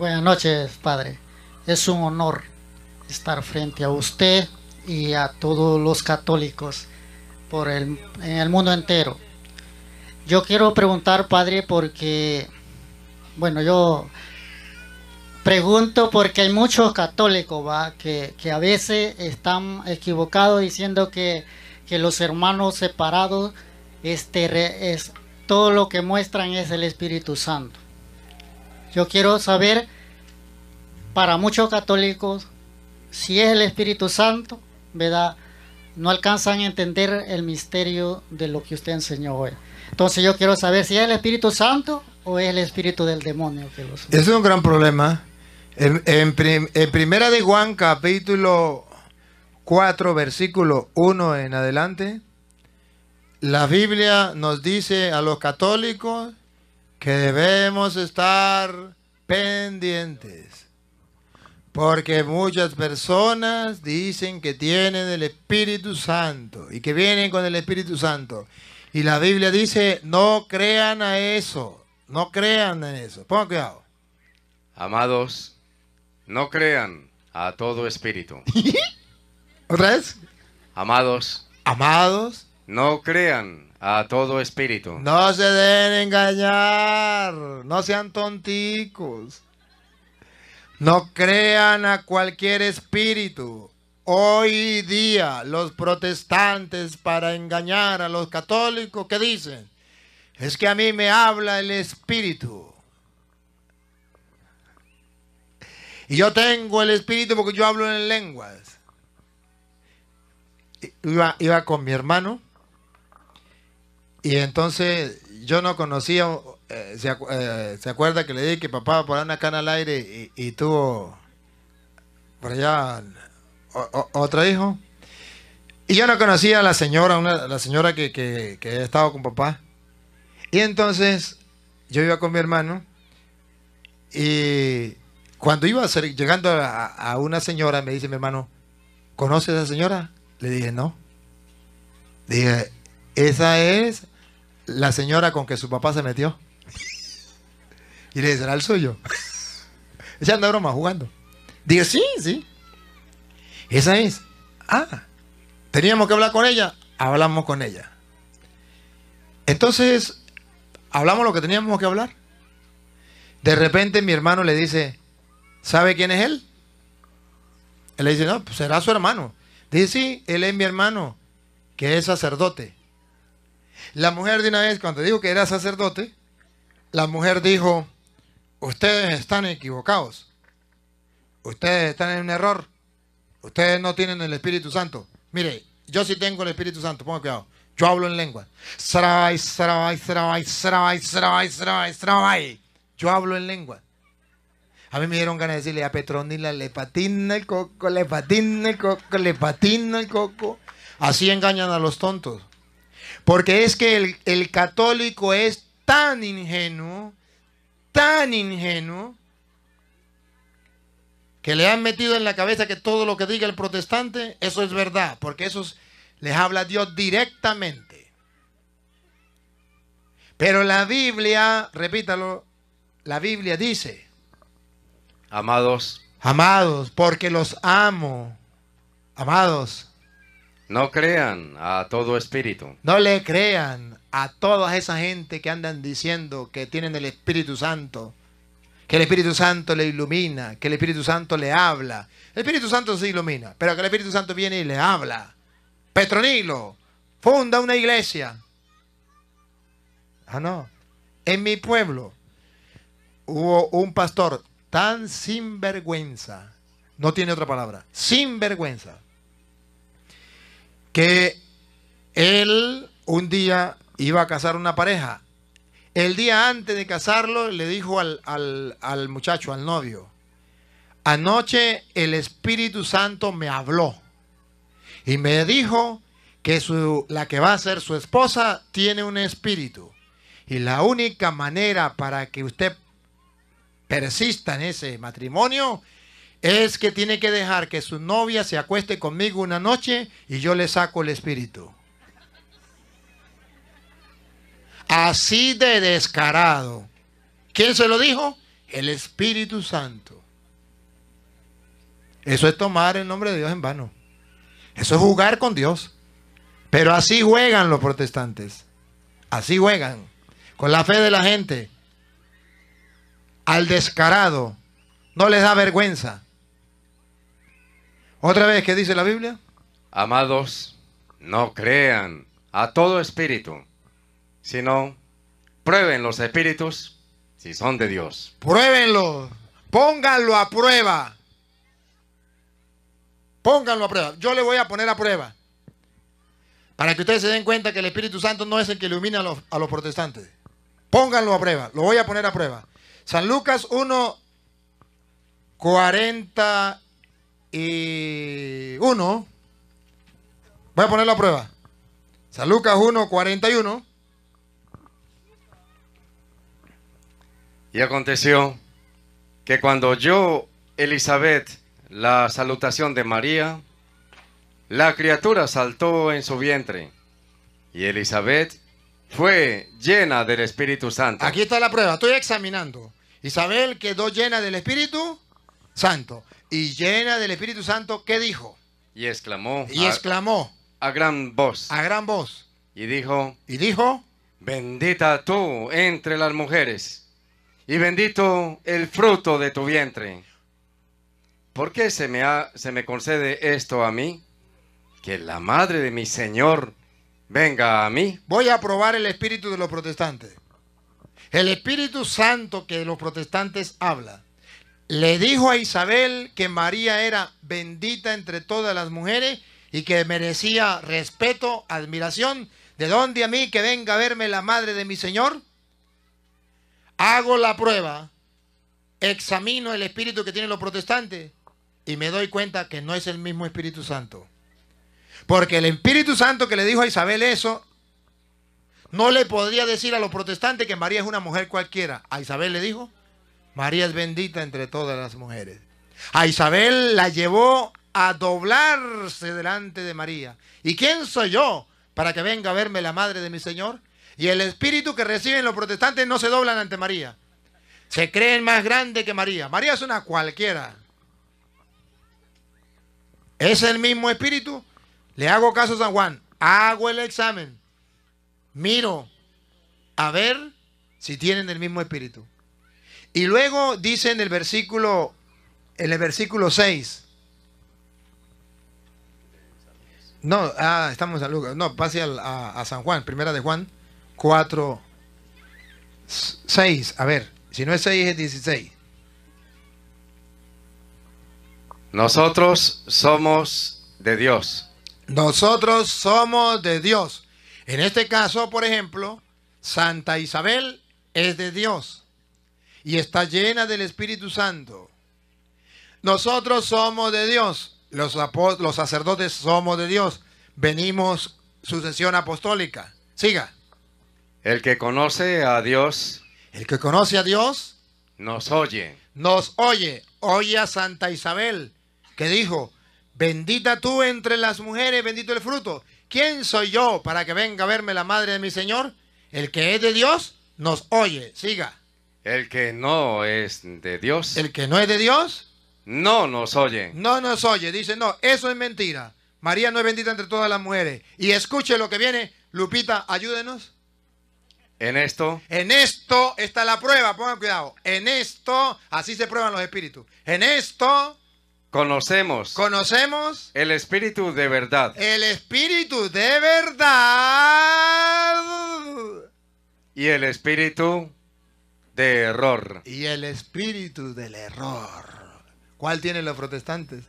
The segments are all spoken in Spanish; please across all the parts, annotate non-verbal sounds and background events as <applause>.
Buenas noches, padre. Es un honor estar frente a usted y a todos los católicos por el, en el mundo entero. Yo quiero preguntar, padre, porque, bueno, yo pregunto porque hay muchos católicos Que, a veces están equivocados diciendo que, que los hermanos separados, este, es, todo lo que muestran es el Espíritu Santo yo quiero saber, para muchos católicos, si es el Espíritu Santo, ¿verdad? No alcanzan a entender el misterio de lo que usted enseñó hoy. Entonces yo quiero saber si es el Espíritu Santo o es el espíritu del demonio que Es un gran problema. En, Primera de Juan, capítulo 4, versículo 1 en adelante, la Biblia nos dice a los católicos que debemos estar pendientes. Porque muchas personas dicen que tienen el Espíritu Santo y que vienen con el Espíritu Santo. Y la Biblia dice, no crean a eso, no crean en eso. Pongan cuidado. Amados, no crean a todo espíritu. <laughs> ¿Otra vez? Amados. Amados. No crean a todo espíritu. No se deben engañar, no sean tonticos. No crean a cualquier espíritu. Hoy día los protestantes para engañar a los católicos que dicen, es que a mí me habla el espíritu. Y yo tengo el espíritu porque yo hablo en lenguas. Iba, iba con mi hermano y entonces yo no conocía, eh, eh, se, acuerda que le dije que papá por una cana al aire y, tuvo por allá otro hijo. Y yo no conocía a la señora, la señora que, que, que estaba con papá. Y entonces yo iba con mi hermano y cuando iba a ser, llegando a, una señora, me dice mi hermano, ¿Conoce a esa señora? Le dije, no. Dije, esa es la señora con que su papá se metió. Y le dice, ¿será el suyo? Ella anda broma jugando. dice sí, sí. Esa es. Ah, teníamos que hablar con ella. Hablamos con ella. Entonces, hablamos lo que teníamos que hablar. De repente mi hermano le dice, ¿sabe quién es él? Él le dice, no, pues será su hermano. Dice, sí, él es mi hermano, que es sacerdote. La mujer de una vez, cuando dijo que era sacerdote, la mujer dijo, ustedes están equivocados, ustedes están en un error, ustedes no tienen el Espíritu Santo. Mire, yo sí tengo el Espíritu Santo, pongo cuidado. Yo hablo en lengua. Yo hablo en lengua. A mí me dieron ganas de decirle a Petronila, le patina el coco, le patina el coco, le patina el coco. Así engañan a los tontos. Porque es que el, católico es tan ingenuo, tan ingenuo, que le han metido en la cabeza que todo lo que diga el protestante, eso es verdad, porque eso les habla Dios directamente. Pero la Biblia, repítalo, la Biblia dice, amados, amados, porque los amo, amados, no crean a todo espíritu. No le crean a toda esa gente que andan diciendo que tienen el Espíritu Santo, que el Espíritu Santo le ilumina, que el Espíritu Santo le habla. El Espíritu Santo se ilumina, pero que el Espíritu Santo viene y le habla. Petronilo, funda una iglesia. Ah, no. En mi pueblo hubo un pastor tan sinvergüenza, no tiene otra palabra, sinvergüenza, que él un día iba a casar una pareja. El día antes de casarlo le dijo al, muchacho, al novio, anoche el Espíritu Santo me habló y me dijo que su, la que va a ser su esposa tiene un espíritu. Y la única manera para que usted persista en ese matrimonio es que tiene que dejar que su novia se acueste conmigo una noche y yo le saco el espíritu. Así de descarado. ¿Quién se lo dijo? El Espíritu Santo. Eso es tomar el nombre de Dios en vano. Eso es jugar con Dios. Pero así juegan los protestantes. Así juegan. Con la fe de la gente. Al descarado. No les da vergüenza. Otra vez, ¿qué dice la Biblia? Amados, no crean a todo espíritu, sino prueben los espíritus si son de Dios. Pruébenlo, pónganlo a prueba. Pónganlo a prueba. Yo le voy a poner a prueba. Para que ustedes se den cuenta que el Espíritu Santo no es el que ilumina a los, a los protestantes. Pónganlo a prueba. Lo voy a poner a prueba. San Lucas 1, 40 y uno Voy a poner la prueba. San Lucas 1, 41. Y aconteció que cuando oyó Elizabeth la salutación de María, la criatura saltó en su vientre y Elizabeth fue llena del Espíritu Santo. Aquí está la prueba, estoy examinando. Isabel quedó llena del Espíritu Santo. Y llena del Espíritu Santo, ¿qué dijo? Y exclamó. Y exclamó. A, gran voz. A gran voz. Y dijo. Y dijo. Bendita tú entre las mujeres. Y bendito el fruto de tu vientre. ¿Por qué se me, ha, se me concede esto a mí? Que la madre de mi Señor venga a mí. Voy a probar el espíritu de los protestantes. El Espíritu Santo que los protestantes habla le dijo a Isabel que María era bendita entre todas las mujeres y que merecía respeto, admiración. ¿De dónde a mí que venga a verme la madre de mi Señor? Hago la prueba, examino el espíritu que tienen los protestantes y me doy cuenta que no es el mismo Espíritu Santo. Porque el Espíritu Santo que le dijo a Isabel eso, no le podría decir a los protestantes que María es una mujer cualquiera. A Isabel le dijo, María es bendita entre todas las mujeres. A Isabel la llevó a doblarse delante de María. ¿Y quién soy yo para que venga a verme la madre de mi Señor? Y el espíritu que reciben los protestantes no se doblan ante María. Se creen más grande que María. María es una cualquiera. Es el mismo espíritu. Le hago caso a San Juan. Hago el examen. Miro a ver si tienen el mismo espíritu. Y luego dice en el versículo, en el versículo 6. No, ah, estamos a Lucas. No, pase a, a, San Juan, primera de Juan 4, 6. A ver, si no es 6, es 16. Nosotros somos de Dios. Nosotros somos de Dios. En este caso, por ejemplo, Santa Isabel es de Dios y está llena del Espíritu Santo. Nosotros somos de Dios, los, sacerdotes somos de Dios, venimos sucesión apostólica. Siga. El que conoce a Dios. El que conoce a Dios. Nos oye. Nos oye. Oye a Santa Isabel, que dijo, bendita tú entre las mujeres, bendito el fruto. ¿Quién soy yo para que venga a verme la madre de mi Señor? El que es de Dios nos oye. Siga. El que no es de Dios. El que no es de Dios. No nos oye. No nos oye. Dice, no, eso es mentira. María no es bendita entre todas las mujeres. Y escuche lo que viene. Lupita, ayúdenos. En esto. En esto está la prueba. Pongan cuidado. En esto, así se prueban los espíritus. En esto. Conocemos. Conocemos. El espíritu de verdad. El espíritu de verdad. Y el espíritu error. Y el espíritu del error. ¿Cuál tienen los protestantes?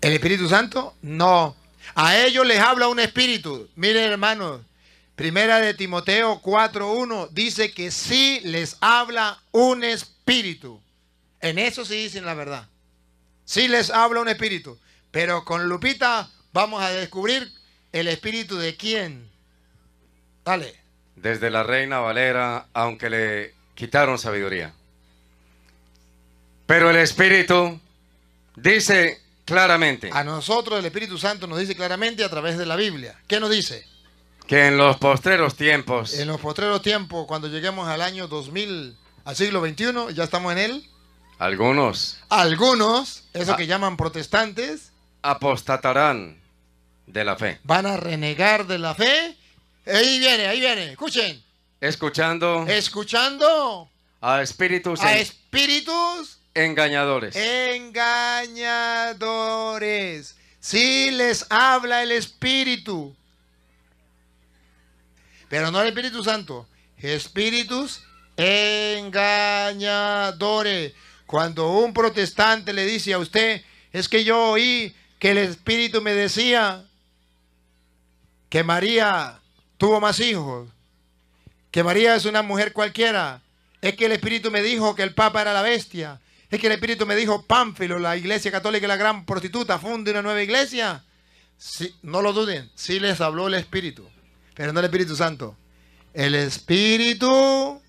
¿El Espíritu Santo? No. A ellos les habla un espíritu. Miren, hermanos, primera de Timoteo 4.1 dice que sí les habla un espíritu. En eso sí dicen la verdad. Sí les habla un espíritu. Pero con Lupita vamos a descubrir el espíritu de quién. Dale desde la Reina Valera, aunque le quitaron sabiduría. Pero el Espíritu dice claramente. A nosotros el Espíritu Santo nos dice claramente a través de la Biblia. ¿Qué nos dice? Que en los postreros tiempos. En los postreros tiempos, cuando lleguemos al año 2000, al siglo XXI, ya estamos en él. Algunos. Algunos, eso que llaman protestantes. Apostatarán de la fe. Van a renegar de la fe Ahí viene, ahí viene. Escuchen. Escuchando. Escuchando. A espíritus. A espíritus. Engañadores. Engañadores. si les habla el espíritu. Pero no el Espíritu Santo. Espíritus engañadores. Cuando un protestante le dice a usted, es que yo oí que el Espíritu me decía que María tuvo más hijos, que María es una mujer cualquiera, es que el Espíritu me dijo que el Papa era la bestia, es que el Espíritu me dijo, Pánfilo, la iglesia católica es la gran prostituta, funde una nueva iglesia. no lo duden, sí les habló el Espíritu, pero no el Espíritu Santo. El Espíritu...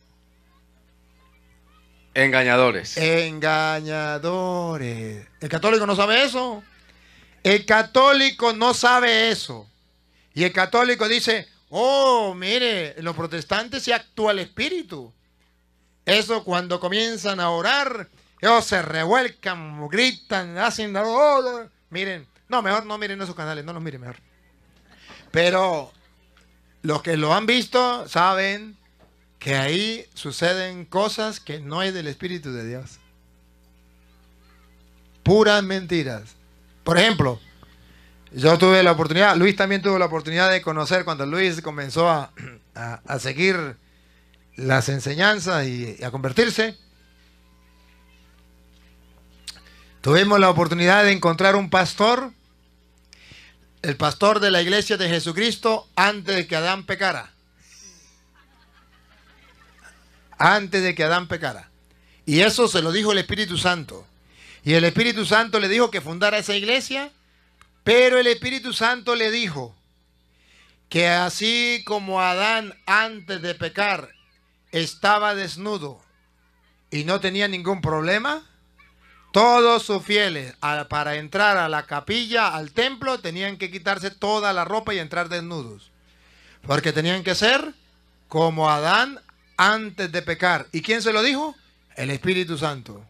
Engañadores. Engañadores. El católico no sabe eso. El católico no sabe eso. Y el católico dice, Oh, mire, los protestantes se actúa el espíritu. Eso cuando comienzan a orar, ellos se revuelcan, gritan, hacen... miren, no, mejor no miren esos canales, no los miren mejor. Pero los que lo han visto saben que ahí suceden cosas que no es del Espíritu de Dios. Puras mentiras. Por ejemplo, yo tuve la oportunidad, Luis también tuvo la oportunidad de conocer cuando Luis comenzó a, seguir las enseñanzas y a convertirse. Tuvimos la oportunidad de encontrar un pastor, el pastor de la iglesia de Jesucristo antes de que Adán pecara. Antes de que Adán pecara. Y eso se lo dijo el Espíritu Santo. Y el Espíritu Santo le dijo que fundara esa iglesia pero el Espíritu Santo le dijo que así como Adán antes de pecar estaba desnudo y no tenía ningún problema, todos sus fieles para entrar a la capilla, al templo, tenían que quitarse toda la ropa y entrar desnudos. Porque tenían que ser como Adán antes de pecar. ¿Y quién se lo dijo? El Espíritu Santo.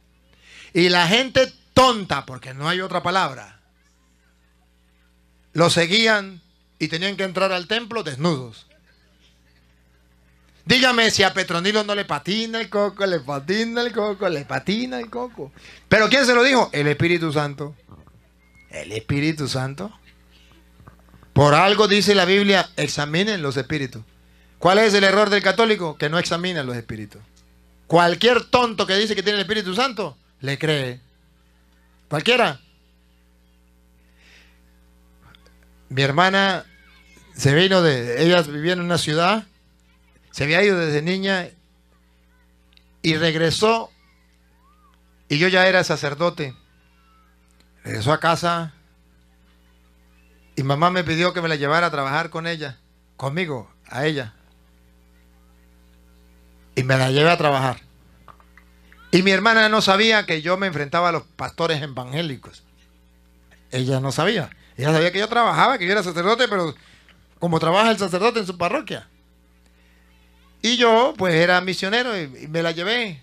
Y la gente tonta, porque no hay otra palabra lo seguían y tenían que entrar al templo desnudos. Dígame si a Petronilo no le patina el coco, le patina el coco, le patina el coco. Pero ¿quién se lo dijo? El Espíritu Santo. El Espíritu Santo. Por algo dice la Biblia, examinen los espíritus. ¿Cuál es el error del católico? Que no examina los espíritus. Cualquier tonto que dice que tiene el Espíritu Santo, le cree. Cualquiera. mi hermana se vino de. Ellas vivían en una ciudad, se había ido desde niña y regresó. Y yo ya era sacerdote. Regresó a casa y mamá me pidió que me la llevara a trabajar con ella, conmigo, a ella. Y me la llevé a trabajar. Y mi hermana no sabía que yo me enfrentaba a los pastores evangélicos. Ella no sabía. Ya sabía que yo trabajaba, que yo era sacerdote, pero como trabaja el sacerdote en su parroquia. Y yo, pues, era misionero y, y me la llevé.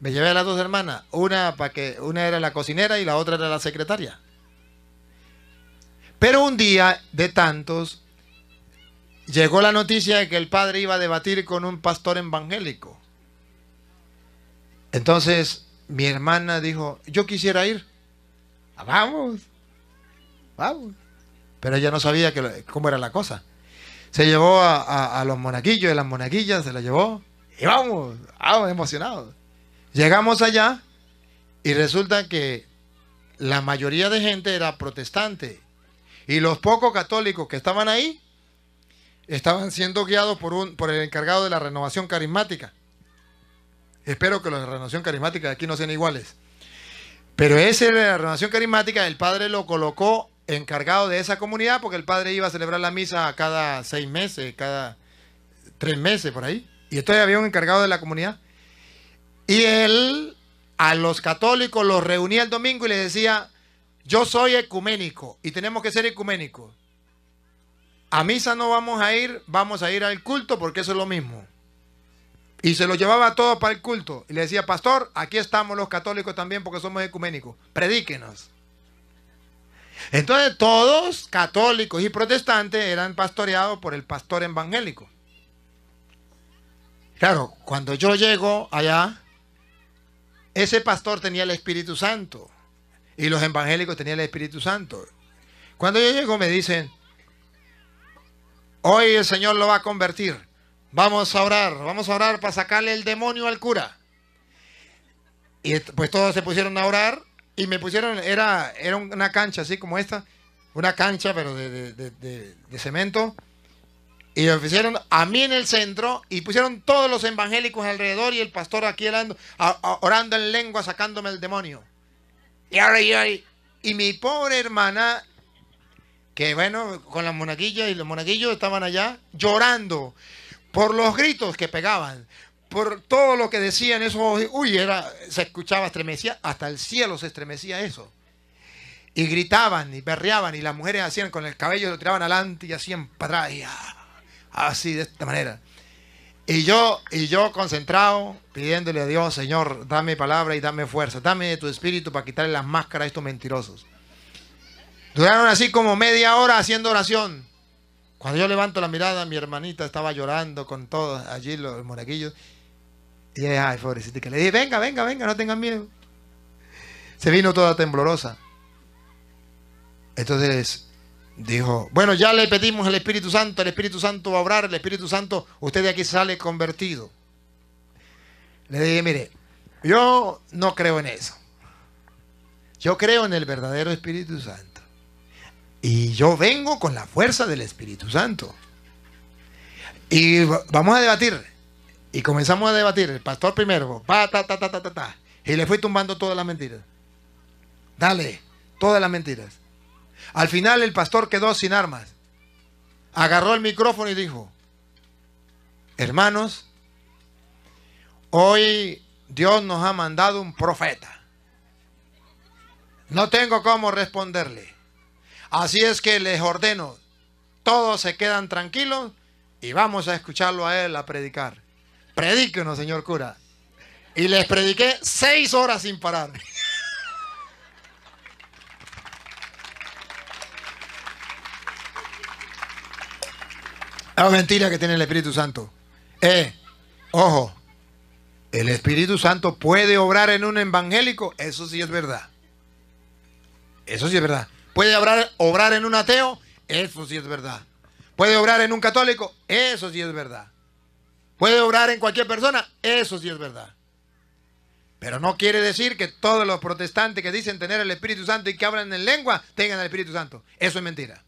Me llevé a las dos hermanas. Una, para que, una era la cocinera y la otra era la secretaria. Pero un día de tantos, llegó la noticia de que el padre iba a debatir con un pastor evangélico. Entonces mi hermana dijo, yo quisiera ir. Ah, vamos. Ah, Pero ella no sabía que, cómo era la cosa. Se llevó a, los monaguillos y las monaguillas, se la llevó. Y vamos, vamos, ah, emocionados. Llegamos allá y resulta que la mayoría de gente era protestante. Y los pocos católicos que estaban ahí estaban siendo guiados por, un, por el encargado de la renovación carismática. Espero que la renovación carismática de aquí no sean iguales. Pero ese de la renovación carismática, el padre lo colocó encargado de esa comunidad, porque el padre iba a celebrar la misa cada seis meses, cada tres meses por ahí. Y entonces había un encargado de la comunidad. Y él a los católicos los reunía el domingo y les decía, yo soy ecuménico y tenemos que ser ecuménicos. A misa no vamos a ir, vamos a ir al culto porque eso es lo mismo. Y se lo llevaba todo para el culto. Y le decía, pastor, aquí estamos los católicos también porque somos ecuménicos. Predíquenos. Entonces todos, católicos y protestantes, eran pastoreados por el pastor evangélico. Claro, cuando yo llego allá, ese pastor tenía el Espíritu Santo y los evangélicos tenían el Espíritu Santo. Cuando yo llego me dicen, hoy el Señor lo va a convertir, vamos a orar, vamos a orar para sacarle el demonio al cura. Y pues todos se pusieron a orar y me pusieron, era, era una cancha así como esta, una cancha pero de, cemento. Y me pusieron a mí en el centro y pusieron todos los evangélicos alrededor y el pastor aquí orando, orando en lengua, sacándome el demonio. Y ahora y, y mi pobre hermana, que bueno, con las monaguillas y los monaguillos estaban allá llorando por los gritos que pegaban, por todo lo que decían esos, uy, era, se escuchaba, estremecía, hasta el cielo se estremecía eso. Y gritaban y berreaban y las mujeres hacían con el cabello, lo tiraban adelante y hacían para atrás, ah, así de esta manera. Y yo, y yo concentrado, pidiéndole a Dios, Señor, dame palabra y dame fuerza, dame tu espíritu para quitarle las máscaras a estos mentirosos. Duraron así como media hora haciendo oración. Cuando yo levanto la mirada, mi hermanita estaba llorando con todos allí, los moraquillos. Y ay, pobrecita, que le dije, venga, venga, venga, no tengan miedo. Se vino toda temblorosa. Entonces dijo, bueno, ya le pedimos al Espíritu Santo, el Espíritu Santo va a obrar, el Espíritu Santo, usted de aquí sale convertido. Le dije, mire, yo no creo en eso. Yo creo en el verdadero Espíritu Santo. Y yo vengo con la fuerza del Espíritu Santo. Y vamos a debatir. Y comenzamos a debatir. El pastor primero. ta, ta, ta, ta, ta, Y le fui tumbando todas las mentiras. Dale, todas las mentiras. Al final el pastor quedó sin armas. Agarró el micrófono y dijo, hermanos, hoy Dios nos ha mandado un profeta. No tengo cómo responderle. Así es que les ordeno, todos se quedan tranquilos y vamos a escucharlo a él a predicar. Predíquenos, señor cura. Y les prediqué seis horas sin parar. <laughs> La mentira que tiene el Espíritu Santo. Eh, ojo, el Espíritu Santo puede obrar en un evangélico. Eso sí es verdad. Eso sí es verdad. ¿Puede obrar, en un ateo? Eso sí es verdad. ¿Puede obrar en un católico? Eso sí es verdad. ¿Puede obrar en cualquier persona? Eso sí es verdad. Pero no quiere decir que todos los protestantes que dicen tener el Espíritu Santo y que hablan en lengua tengan el Espíritu Santo. Eso es mentira.